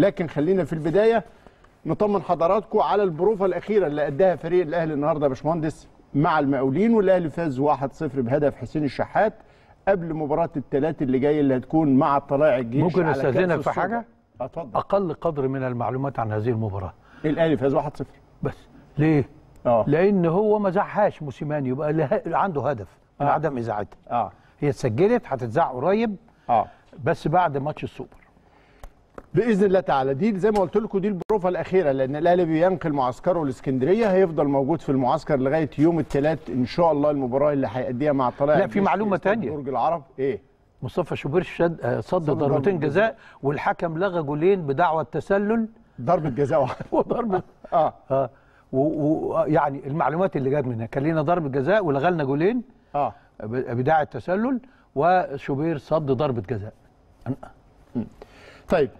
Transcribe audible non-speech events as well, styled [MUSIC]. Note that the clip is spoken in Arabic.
لكن خلينا في البدايه نطمن حضراتكم على البروفه الاخيره اللي اداها فريق الاهلي النهارده يا باشمهندس مع المقاولين والاهلي فاز 1-0 بهدف حسين الشحات قبل مباراه الثلاث اللي جايه اللي هتكون مع طلائع الجيش ممكن استاذنك في حاجه؟ اتفضل اقل قدر من المعلومات عن هذه المباراه الاهلي فاز 1-0 بس ليه؟ اه لان هو ما زعهاش موسيماني يبقى له... عنده هدف من آه. عدم ازاعتها اه هي اتسجلت هتتذاع قريب اه بس بعد ماتش السوبر باذن الله تعالى دي زي ما قلت لكم دي البروفه الاخيره لان الاهلي بينقل معسكره الاسكندريه هيفضل موجود في المعسكر لغايه يوم الثلاث ان شاء الله المباراه اللي هيأديها مع طلائع لا في معلومه ثانيه برج العرب ايه مصطفى شوبير شد آه، صد ضربتين جزاء والحكم لغى جولين بدعوى التسلل ضربه جزاء [LAUGHS] وضربه [LAUGHS] اه اه ويعني المعلومات اللي جت منها كان لنا ضربه جزاء ولغى لنا جولين اه بدعوى التسلل وشوبير صد ضربه جزاء طيب